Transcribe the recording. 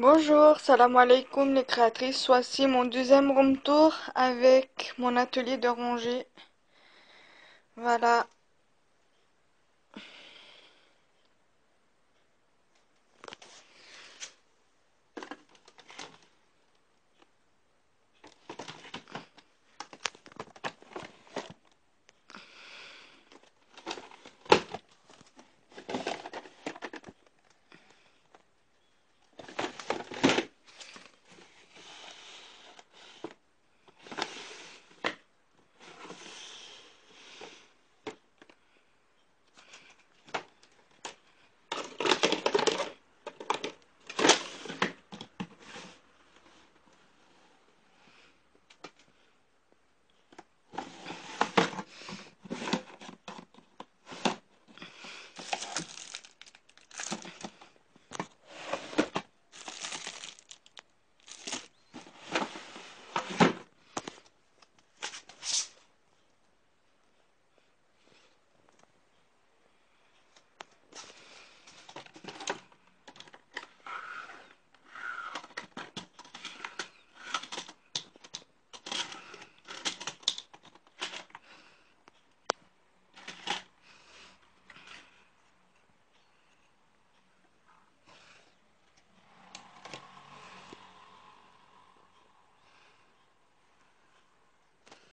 Bonjour, salam alaikum les créatrices. Voici mon deuxième room tour avec mon atelier de rangée. Voilà.